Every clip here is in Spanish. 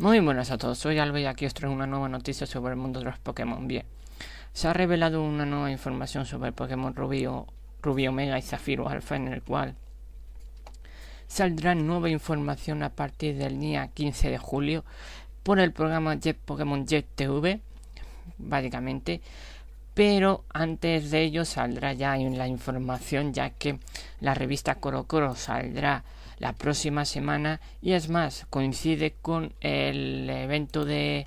Muy buenas a todos, soy Alba y aquí os traigo una nueva noticia sobre el mundo de los Pokémon. Bien, se ha revelado una nueva información sobre el Pokémon Rubio Rubio Omega y Zafiro Alpha en el cual saldrá nueva información a partir del día 15 de julio por el programa Jet Pokémon Jet TV, básicamente pero antes de ello saldrá ya en la información ya que la revista Coro Coro saldrá la próxima semana y es más coincide con el evento de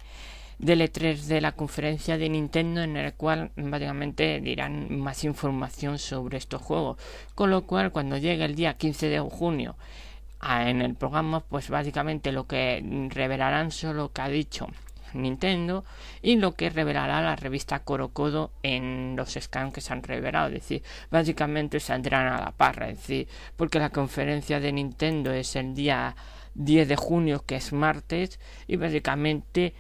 del 3 de la conferencia de Nintendo en el cual básicamente dirán más información sobre estos juegos con lo cual cuando llegue el día 15 de junio en el programa pues básicamente lo que revelarán solo que ha dicho Nintendo y lo que revelará la revista Corocodo en los scans que se han revelado. Es decir, básicamente saldrán a la parra. Es decir, porque la conferencia de Nintendo es el día 10 de junio, que es martes, y básicamente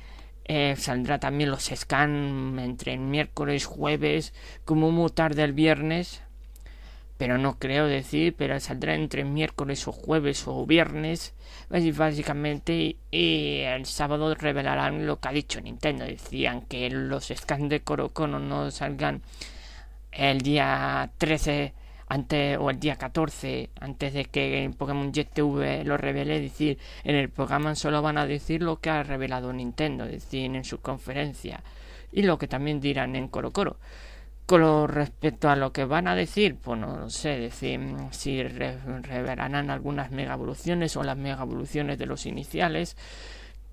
eh, saldrá también los scans entre el miércoles, jueves, como muy tarde el viernes pero no creo decir, pero saldrá entre miércoles o jueves o viernes. Básicamente, y el sábado revelarán lo que ha dicho Nintendo. Decían que los scans de Coro no salgan el día 13 antes o el día 14, antes de que Pokémon Jet TV lo revele. decir, en el programa solo van a decir lo que ha revelado Nintendo, es decir, en su conferencia. Y lo que también dirán en Coro Coro con respecto a lo que van a decir, pues no sé, decir mm, si revelarán algunas mega evoluciones o las mega evoluciones de los iniciales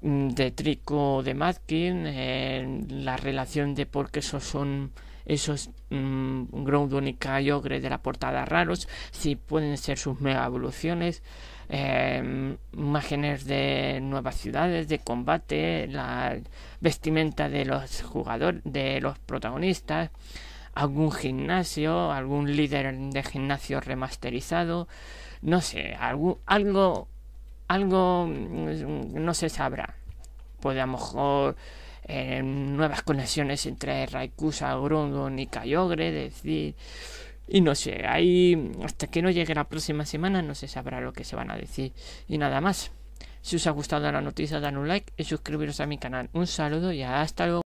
mm, de Trico o de Madkin, eh, la relación de por qué esos son esos mmm, Groudon y Kyogre de la portada raros, si pueden ser sus mega evoluciones, eh, imágenes de nuevas ciudades, de combate, la vestimenta de los jugadores, de los protagonistas, algún gimnasio, algún líder de gimnasio remasterizado, no sé, algo, algo, algo mm, no se sabrá. Puede a lo mejor eh, nuevas conexiones entre Raikusa, Grondon y Kyogre, decir, y no sé, ahí hasta que no llegue la próxima semana no se sabrá lo que se van a decir y nada más. Si os ha gustado la noticia, dan un like y suscribiros a mi canal. Un saludo y hasta luego.